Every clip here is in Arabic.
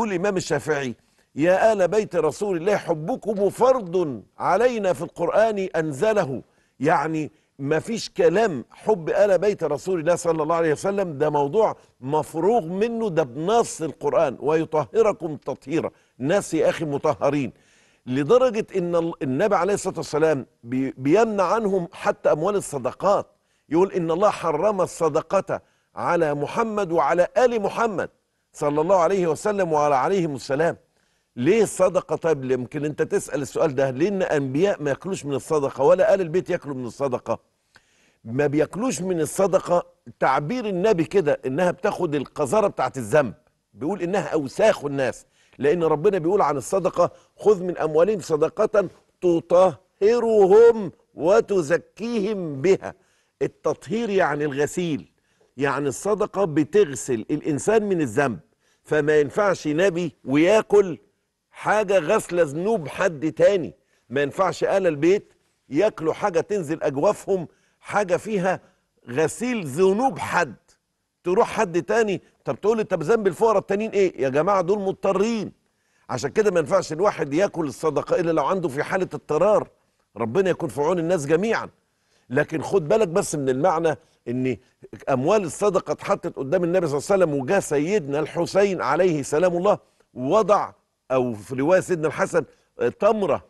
يقول الإمام الشافعي يا آل بيت رسول الله حبكم فرض علينا في القرآن أنزله يعني ما فيش كلام حب آل بيت رسول الله صلى الله عليه وسلم ده موضوع مفروغ منه ده بنص القرآن ويطهركم تطهيرا ناس يا أخي مطهرين لدرجة إن النبي عليه الصلاة والسلام بيمنع عنهم حتى أموال الصدقات يقول إن الله حرم الصدقة على محمد وعلى آل محمد صلى الله عليه وسلم وعلى عليهم السلام ليه الصدقه طيب يمكن انت تسال السؤال ده ليه ان انبياء ما ياكلوش من الصدقه ولا ال البيت ياكلوا من الصدقه ما بياكلوش من الصدقه تعبير النبي كده انها بتاخد القذاره بتاعت الذنب بيقول انها اوساخ الناس لان ربنا بيقول عن الصدقه خذ من اموالهم صدقه تطهرهم وتزكيهم بها التطهير يعني الغسيل يعني الصدقة بتغسل الإنسان من الذنب فما ينفعش نبي وياكل حاجة غسلة ذنوب حد تاني ما ينفعش أهل البيت ياكلوا حاجة تنزل أجوافهم حاجة فيها غسيل ذنوب حد تروح حد تاني طب تقول لي طب ذنب الفقراء التانيين ايه يا جماعه دول مضطرين عشان كده ما ينفعش الواحد ياكل الصدقه الا لو عنده في حاله اضطرار ربنا يكون في عون الناس جميعا لكن خد بالك بس من المعنى ان اموال الصدقه اتحطت قدام النبي صلى الله عليه وسلم وجاء سيدنا الحسين عليه سلام الله وضع او في روايه سيدنا الحسن تمره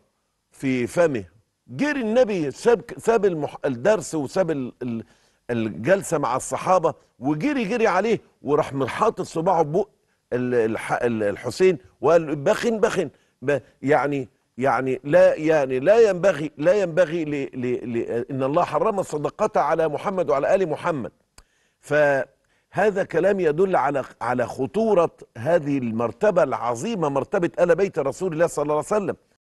في فمه جري النبي ساب ساب المح... الدرس وساب ال... الجلسه مع الصحابه وجري جري عليه وراح حاطط صباعه ببق الح... الحسين وقال بخن بخن يعني يعني لا يعني لا ينبغي لا ينبغي ل ل ل ان الله حرم الصدقه على محمد وعلى ال محمد فهذا كلام يدل على على خطوره هذه المرتبه العظيمه مرتبه ال بيت رسول الله صلى الله عليه وسلم